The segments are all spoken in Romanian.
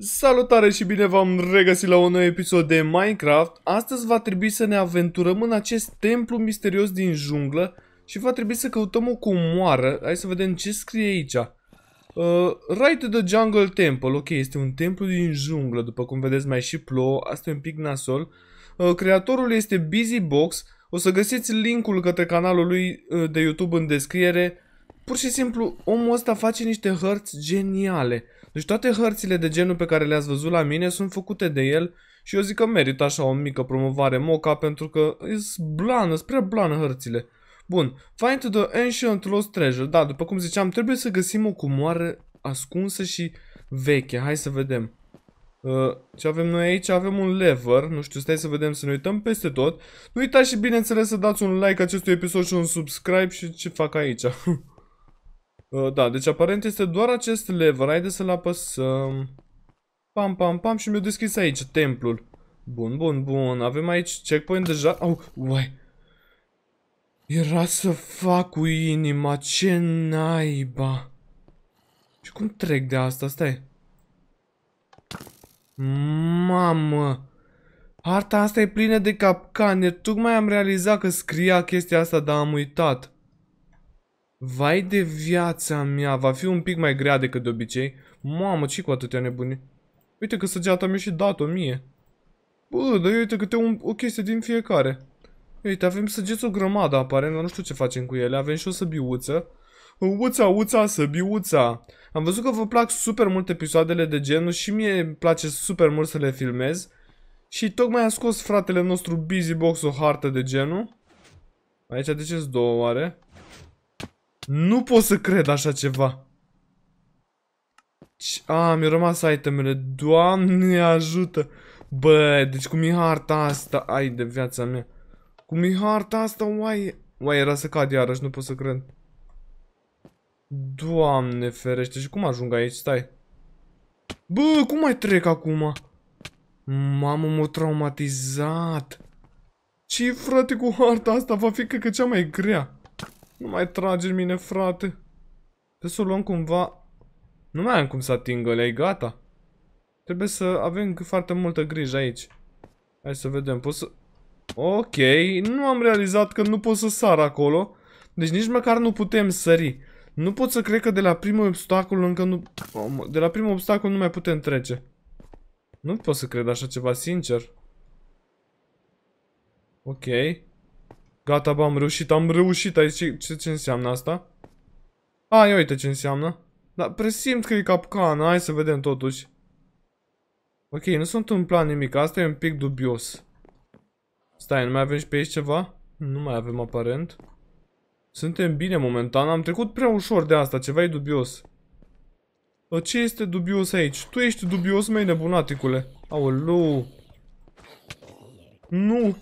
Salutare și bine v-am regăsit la un nou episod de Minecraft. Astăzi va trebui să ne aventurăm în acest templu misterios din junglă și va trebui să căutăm o comoară. Hai să vedem ce scrie aici. Uh, right to the Jungle Temple. Ok, este un templu din junglă, după cum vedeți mai și plouă. Asta e un pic nasol. Uh, creatorul este BusyBox. O să găsiți linkul către canalul lui uh, de YouTube în descriere pur și simplu, omul ăsta face niște hărți geniale. Deci toate hărțile de genul pe care le-ați văzut la mine sunt făcute de el și eu zic că merită așa o mică promovare moca pentru că e blană, spre blană hărțile. Bun, find the ancient lost treasure. Da, după cum ziceam, trebuie să găsim o cumoară ascunsă și veche. Hai să vedem. Uh, ce avem noi aici? Avem un lever, nu știu, stai să vedem, să ne uităm peste tot. Nu uitați și bineînțeles să dați un like acestui episod și un subscribe și ce fac aici. Uh, da, deci aparent este doar acest lever. Haideți să-l apăsăm. Pam, pam, pam și mi-a deschis aici templul. Bun, bun, bun. Avem aici checkpoint deja. Au, oh, uai. Era să fac cu inima. Ce naiba. Și cum trec de asta? Stai. Mamă. Harta asta e plină de capcane. Tocmai am realizat că scria chestia asta, dar am uitat. Vai de viața mea, va fi un pic mai grea decât de obicei. Mamă, ce cu atâtea nebune? Uite că săgeata mi-a și dat-o mie. Bă, dar uite câte un, o chestie din fiecare. Uite, avem săgeți o grămadă, aparent, dar nu știu ce facem cu ele. Avem și o săbiuță. Uța, uța, săbiuța. Am văzut că vă plac super mult episoadele de genul și mie îmi place super mult să le filmez. Și tocmai a scos fratele nostru Busybox o hartă de genul. Aici de ce două oare? Nu pot să cred așa ceva. A, mi-au rămas itemele. Doamne ajută! Bă, deci cum e harta asta? Ai de viața mea. Cum e harta asta? Uai, uai era să cad iarăși, nu pot să cred. Doamne ferește, și cum ajung aici? Stai. Bă, cum mai trec acum? Mamă, m-a traumatizat. Ce frate cu harta asta? Va fi că cea mai grea. Nu mai trage în mine, frate. Trebuie să o luăm cumva... Nu mai am cum să atingă, le gata. Trebuie să avem foarte multă grijă aici. Hai să vedem, pot să... Ok, nu am realizat că nu pot să sar acolo. Deci nici măcar nu putem sări. Nu pot să cred că de la primul obstacol încă nu... De la primul obstacol nu mai putem trece. Nu pot să cred așa ceva, sincer. Ok. Gata, bă, am reușit, am reușit aici. Ce, ce, ce înseamnă asta? A, ia uite ce înseamnă. Dar presimt că e capcană, hai să vedem totuși. Ok, nu sunt un plan nimic, asta e un pic dubios. Stai, nu mai avem și pe aici ceva? Nu mai avem aparent. Suntem bine momentan, am trecut prea ușor de asta, ceva e dubios. Ce este dubios aici? Tu ești dubios, mai nebunaticule. Aoleu. Nu,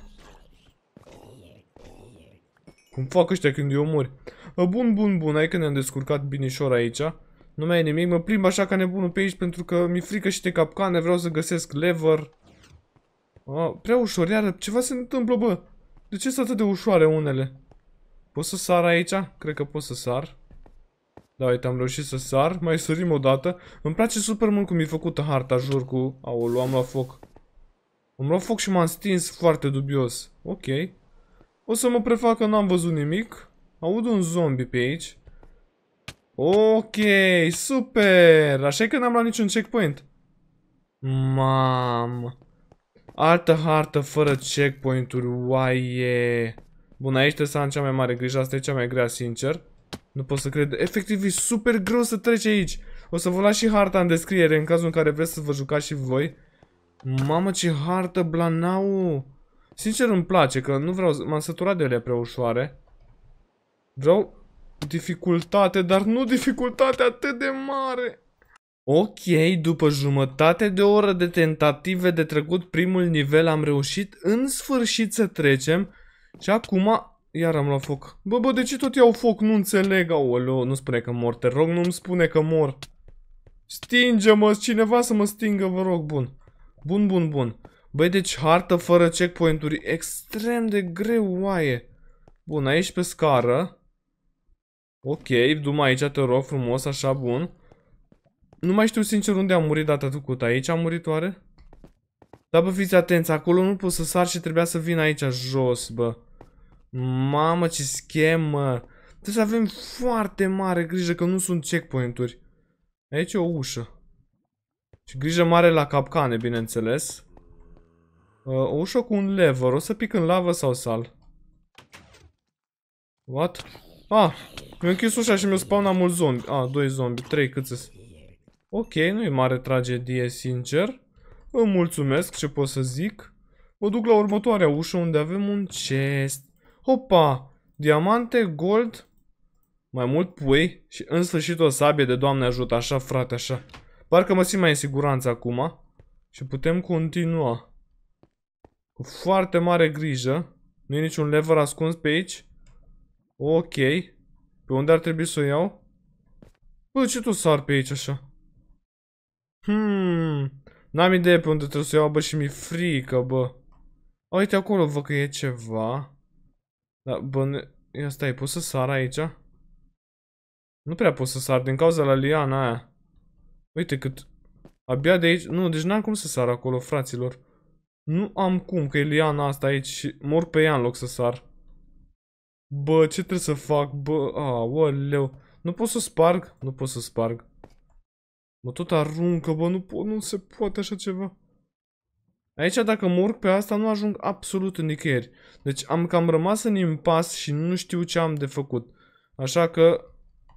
cum fac ăștia când eu mor? Bun, bun, bun, hai că ne-am descurcat binișor aici. Nu mai e nimic, mă plimb așa ca nebunul pe aici pentru că mi-e frică și de capcane, vreau să găsesc lever. A, prea ușor, Iar ceva se întâmplă, bă. De ce sunt atât de ușoare unele? Pot să sar aici? Cred că pot să sar. Da, uite, am reușit să sar. Mai sărim o dată. Îmi place super mult cum e făcut harta, jur cu... Aolo, am luat foc. Am luat foc și m-am stins foarte dubios. Ok. O să mă prefac că n-am văzut nimic. Aud un zombie pe aici. Ok, super! Așa că n-am luat niciun checkpoint. Mam. Altă hartă fără checkpoint-uri, oaie. Bun, aici trebuie să am cea mai mare grijă, asta e cea mai grea, sincer. Nu pot să cred. Efectiv, e super greu să treci aici. O să vă las și harta în descriere, în cazul în care vreți să vă jucați și voi. Mamă, ce hartă, blanau! Sincer îmi place că nu vreau, m-am săturat de ele prea ușoare. Vreau dificultate, dar nu dificultate atât de mare. Ok, după jumătate de oră de tentative de trecut primul nivel am reușit în sfârșit să trecem și acum iar am luat foc. Bă, bă, de ce tot iau foc? Nu înțeleg, aoleo, nu spune că mor, te rog, nu-mi spune că mor. Stinge-mă, cineva să mă stingă, vă rog, bun. Bun, bun, bun. Băi, deci hartă fără checkpoint-uri. Extrem de greu, oaie. Bun, aici pe scară. Ok, du aici, te rog frumos, așa, bun. Nu mai știu sincer unde am murit data trecută. Aici am murit oare? Da, bă, fiți atenți, acolo nu pot să sar și trebuia să vin aici jos, bă. Mamă, ce schemă. Trebuie să avem foarte mare grijă că nu sunt checkpoint-uri. Aici e o ușă. Și grijă mare la capcane, bineînțeles. Uh, o ușă cu un lever. O să pic în lavă sau sal? What? Ah, mi-a închis ușa și mi-a spawnat mult zombi. Ah, doi zombi, trei câți Ok, nu e mare tragedie, sincer. Îmi mulțumesc, ce pot să zic. Mă duc la următoarea ușă unde avem un chest. Opa! Diamante, gold, mai mult pui și în sfârșit o sabie de doamne ajută, așa frate, așa. Parcă mă simt mai în siguranță acum și putem continua. Cu foarte mare grijă. Nu e niciun lever ascuns pe aici. Ok. Pe unde ar trebui să o iau? Bă, ce tu sar pe aici așa? Hmm. N-am idee pe unde trebuie să iau, bă, și mi-e frică, bă. A, uite, acolo văd că e ceva. Da, bă, ne... Ia stai, pot să sar aici? Nu prea pot să sar, din cauza la liana aia. Uite cât... Abia de aici... Nu, deci n-am cum să sar acolo, fraților. Nu am cum, că e liana asta aici și mor pe ea în loc să sar. Bă, ce trebuie să fac? Bă, aoleu. Nu pot să sparg? Nu pot să sparg. Mă tot aruncă, bă, nu, po nu se poate așa ceva. Aici dacă mor pe asta nu ajung absolut în nicăieri. Deci am cam rămas în impas și nu știu ce am de făcut. Așa că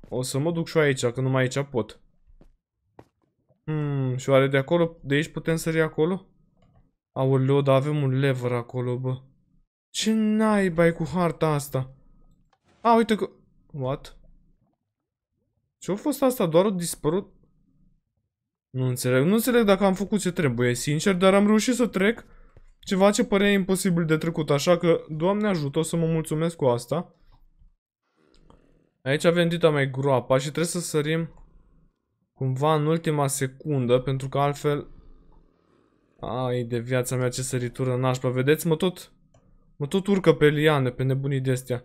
o să mă duc și aici, că numai aici pot. Hmm, și oare de acolo, de aici putem sări acolo? Aoleo, dar avem un lever acolo, bă. Ce naiba e cu harta asta? A, uite că... What? Ce-a fost asta? Doar o dispărut? Nu înțeleg. Nu înțeleg dacă am făcut ce trebuie, sincer, dar am reușit să trec ceva ce părea imposibil de trecut, așa că, Doamne ajută, o să mă mulțumesc cu asta. Aici avem dita mai groapa și trebuie să sărim cumva în ultima secundă, pentru că altfel ai de viața mea ce săritură nașpa, vedeți? Mă tot, mă tot urcă pe liane, pe nebunii de astea.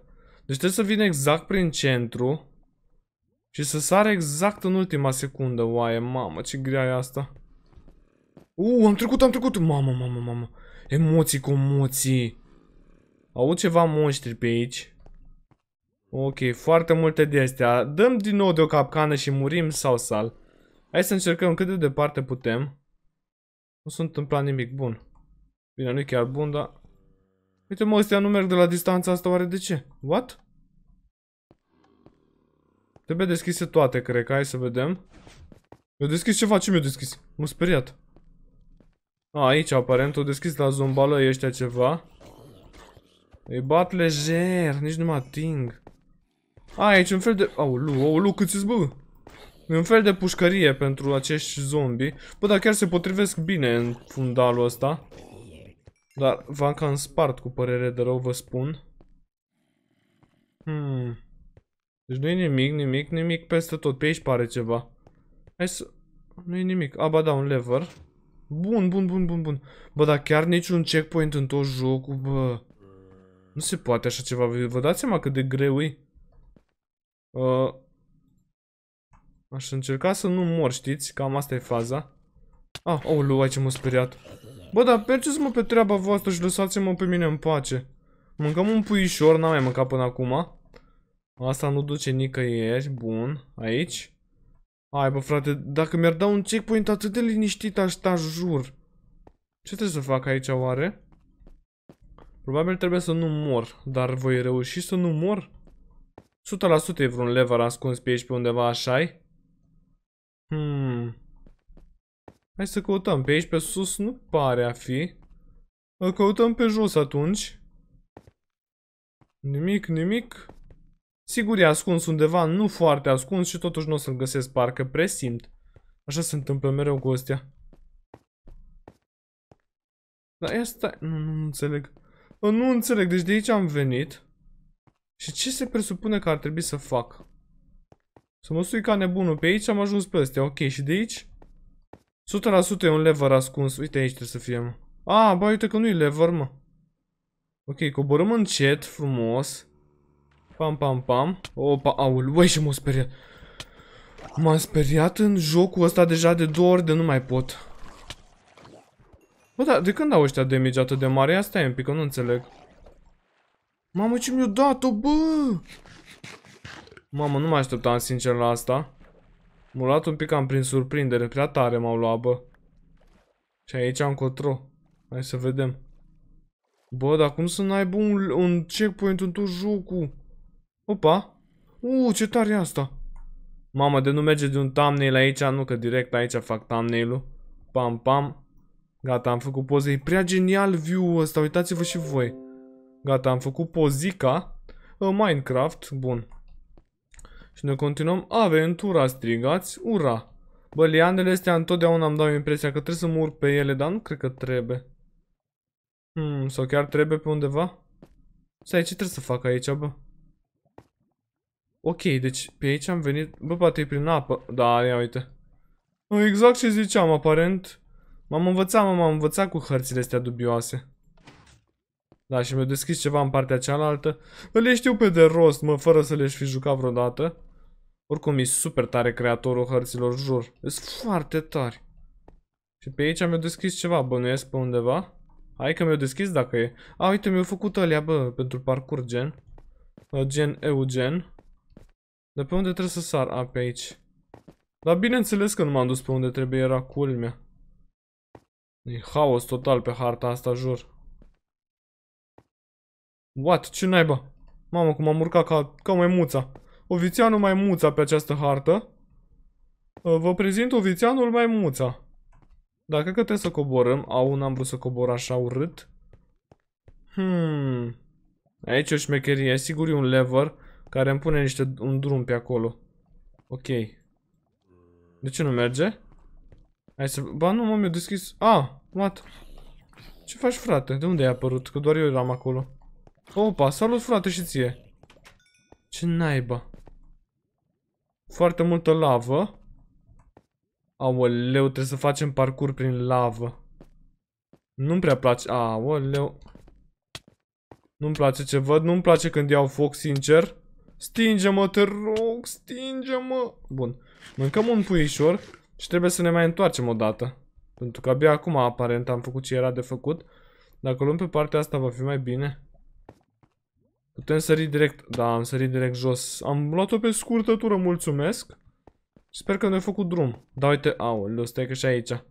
Deci trebuie să vin exact prin centru și să sară exact în ultima secundă. Oaie, mamă, ce grea e asta. Uuu, am trecut, am trecut. Mamă, mamă, mamă. Emoții cu emoții. Au ceva monștri pe aici. Ok, foarte multe de astea. Dăm din nou de o capcană și murim sau sal. Hai să încercăm cât de departe putem. Nu sunt în întâmplat nimic bun. Bine, nu e chiar bun, dar... Uite mă, ăstea nu merg de la distanța asta, oare de ce? What? Trebuie deschise toate, cred că. Hai să vedem. Mi-a deschis ceva, ce mi-a deschis? M-a speriat. A, aici aparent, o deschis la zombală ăștia ceva. Îi bat lejer, nici nu mă ating. A, aici un fel de... Aulu, aulu, cât ți-ți bă? E un fel de pușcărie pentru acești zombi. Bă, dar chiar se potrivesc bine în fundalul ăsta. Dar v-am cam spart cu părere de rău, vă spun. Hmm. Deci nu e nimic, nimic, nimic peste tot. Pe aici pare ceva. Hai să... Nu e nimic. A, ba da, un lever. Bun, bun, bun, bun, bun. Bă, dar chiar niciun checkpoint în tot jocul, bă. Nu se poate așa ceva. Vă dați seama cât de greu e? Uh, Aș încerca să nu mor, știți? Cam asta e faza. Ah, oh, luai ce m-a speriat. Bă, dar mergeți mă pe treaba voastră și lăsați-mă pe mine în pace. Mâncăm un puișor, n-am mai mâncat până acum. Asta nu duce nicăieri, bun, aici. Hai bă frate, dacă mi-ar da un checkpoint atât de liniștit aș sta, jur. Ce trebuie să fac aici oare? Probabil trebuie să nu mor, dar voi reuși să nu mor? 100% e vreun lever ascuns pe aici pe undeva așa -i? Hmm. Hai să căutăm. Pe aici, pe sus, nu pare a fi. Îl căutăm pe jos atunci. Nimic, nimic. Sigur e ascuns undeva, nu foarte ascuns și totuși nu o să-l găsesc, parcă presimt. Așa se întâmplă mereu cu astea. Dar ia stai, nu, nu, nu înțeleg. Nu înțeleg, deci de aici am venit. Și ce se presupune că ar trebui să fac? Să mă sui ca nebunul pe aici, am ajuns peste. Ok, și de aici? 100% e un lever ascuns. Uite aici trebuie să fie, mă. A, ah, ba, uite că nu-i lever, mă. Ok, coborăm încet, frumos. Pam, pam, pam. Opa, aul. băi, și m a speriat. M-am speriat în jocul ăsta deja de două ori de nu mai pot. Bă, da, de când au ăștia damage atât de mare? Asta e un pic, că nu înțeleg. Mamă, ce mi o dat-o, bă! Mamă, nu mă așteptam sincer la asta. M-a luat un pic am prin surprindere, prea tare m-au luat, bă. Și aici am cotro. Hai să vedem. Bă, dar cum să n ai un, un checkpoint în tot jocul? Opa! Uuu, ce tare e asta! Mamă, de nu merge de un thumbnail aici, nu că direct aici fac thumbnail-ul. Pam, pam. Gata, am făcut poze. E prea genial view-ul ăsta, uitați-vă și voi. Gata, am făcut pozica. Uh, Minecraft, bun. Și ne continuăm. Aventura, strigați. Ura! Bă, liandele astea întotdeauna îmi dau impresia că trebuie să mă urc pe ele, dar nu cred că trebuie. Hmm, sau chiar trebuie pe undeva? Stai, ce trebuie să fac aici, bă? Ok, deci pe aici am venit... Bă, poate e prin apă. Da, ia uite. Exact ce ziceam, aparent. M-am învățat, m-am învățat cu hărțile astea dubioase. Da, și mi-a deschis ceva în partea cealaltă. Le știu pe de rost, mă, fără să le-și fi jucat vreodată. Oricum e super tare creatorul hărților, jur. Sunt foarte tari. Și pe aici mi-au deschis ceva, bănuiesc pe undeva. Hai că mi-au deschis dacă e. A, uite, mi-au făcut alea, bă, pentru parcurs gen. Uh, gen Eugen. De pe unde trebuie să sar? A, pe aici. Dar bineînțeles că nu m-am dus pe unde trebuie, era culmea. E haos total pe harta asta, jur. What? Ce naiba? Mamă, cum am urcat ca, ca muța. Ovițianul Maimuța pe această hartă. Uh, vă prezint Ovițianul Maimuța. Dacă că trebuie să coborăm, Au, n-am vrut să cobor așa urât. Hmm. Aici e o șmecherie. Sigur e un lever care îmi pune niște, un drum pe acolo. Ok. De ce nu merge? Hai să... Ba nu, mă, mi-a deschis... A, ah, what? Ce faci, frate? De unde ai apărut? Că doar eu eram acolo. Opa, salut, frate, și ție. Ce naiba? Foarte multă lavă. Aoleu, trebuie să facem parcurs prin lavă. Nu-mi prea place. Aoleu. Nu-mi place ce văd. Nu-mi place când iau foc, sincer. Stinge-mă, te rog, stinge-mă. Bun. Mâncăm un puișor și trebuie să ne mai întoarcem o dată. Pentru că abia acum, aparent, am făcut ce era de făcut. Dacă luăm pe partea asta, va fi mai bine. Putem sări direct... Da, am sărit direct jos. Am luat-o pe scurtătură, mulțumesc. sper că ne-a făcut drum. Da, uite, aoleu, stai că și aici.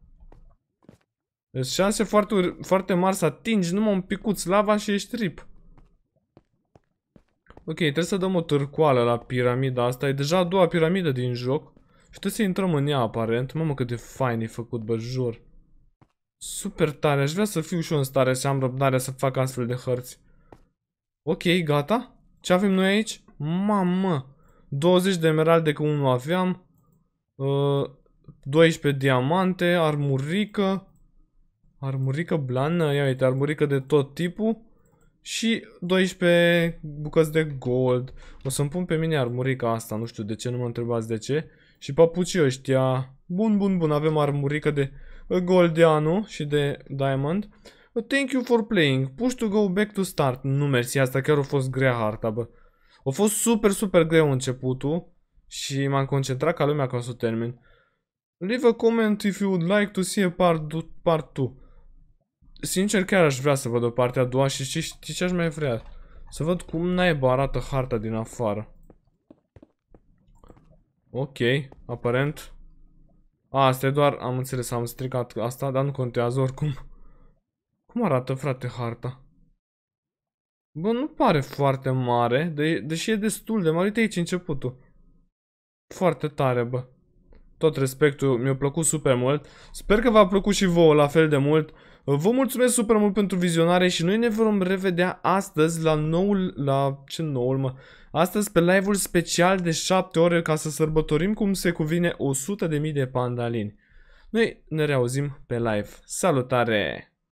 Deci șanse foarte, foarte mari să atingi numai un picuț lava și ești rip. Ok, trebuie să dăm o târcoală la piramida asta. E deja a doua piramidă din joc. Și trebuie să intrăm în ea, aparent. Mamă, cât de fain e făcut, bă, jur. Super tare. Aș vrea să fiu și eu în stare să am răbdarea să fac astfel de hărți. Ok, gata. Ce avem noi aici? Mamă! 20 de emeralde cum nu aveam. Uh, 12 diamante, armurică. Armurică blană, ia uite, armurică de tot tipul. Și 12 bucăți de gold. O să-mi pun pe mine armurica asta, nu știu de ce, nu mă întrebați de ce. Și papucii ăștia. Bun, bun, bun, avem armurică de goldianu și de diamond. Thank you for playing. Push to go back to start. Nu mersi, asta chiar a fost grea harta, bă. A fost super, super greu începutul și m-am concentrat ca lumea ca să termin. Leave a comment if you would like to see a part, part Sincer, chiar aș vrea să văd o partea a doua și știi, știi ce aș mai vrea? Să văd cum naiba arată harta din afară. Ok, aparent. A, asta e doar, am înțeles, am stricat asta, dar nu contează oricum. Cum arată, frate, harta? Bă, nu pare foarte mare, de deși e destul de mare. Uite aici începutul. Foarte tare, bă. Tot respectul, mi-a plăcut super mult. Sper că v-a plăcut și vouă la fel de mult. Vă mulțumesc super mult pentru vizionare și noi ne vom revedea astăzi la noul, la ce noul mă, astăzi pe live-ul special de 7 ore ca să sărbătorim cum se cuvine 100.000 de pandalini. Noi ne reauzim pe live. Salutare!